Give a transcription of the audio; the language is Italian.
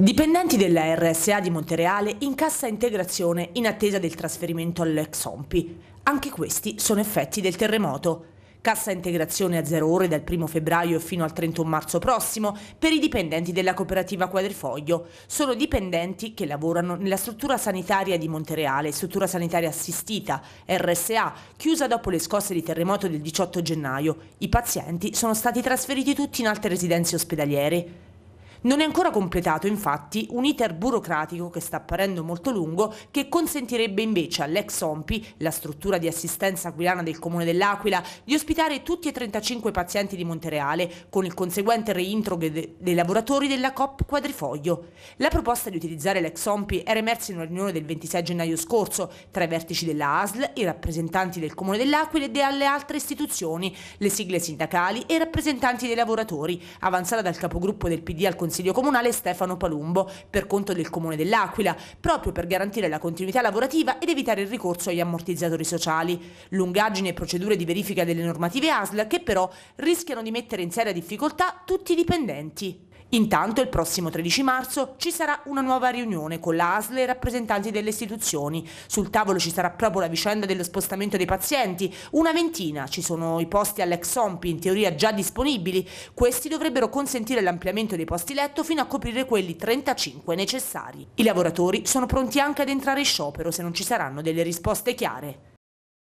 Dipendenti della RSA di Montereale in cassa integrazione in attesa del trasferimento all'ex OMPI. Anche questi sono effetti del terremoto. Cassa integrazione a zero ore dal 1 febbraio fino al 31 marzo prossimo per i dipendenti della cooperativa Quadrifoglio. Sono dipendenti che lavorano nella struttura sanitaria di Montereale, struttura sanitaria assistita, RSA, chiusa dopo le scosse di terremoto del 18 gennaio. I pazienti sono stati trasferiti tutti in altre residenze ospedaliere. Non è ancora completato infatti un iter burocratico che sta apparendo molto lungo che consentirebbe invece all'ex OMPI, la struttura di assistenza aquilana del comune dell'Aquila, di ospitare tutti e 35 pazienti di Montereale con il conseguente reintrogo de dei lavoratori della COP Quadrifoglio. La proposta di utilizzare l'ex OMPI era emersa in una riunione del 26 gennaio scorso tra i vertici della ASL, i rappresentanti del comune dell'Aquila e delle altre istituzioni, le sigle sindacali e i rappresentanti dei lavoratori, avanzata dal capogruppo del PD al Consiglio Consiglio Comunale Stefano Palumbo per conto del Comune dell'Aquila, proprio per garantire la continuità lavorativa ed evitare il ricorso agli ammortizzatori sociali. Lungaggini e procedure di verifica delle normative ASL che però rischiano di mettere in seria difficoltà tutti i dipendenti. Intanto il prossimo 13 marzo ci sarà una nuova riunione con la e i rappresentanti delle istituzioni. Sul tavolo ci sarà proprio la vicenda dello spostamento dei pazienti, una ventina, ci sono i posti all'ex OMPI in teoria già disponibili, questi dovrebbero consentire l'ampliamento dei posti letto fino a coprire quelli 35 necessari. I lavoratori sono pronti anche ad entrare in sciopero se non ci saranno delle risposte chiare.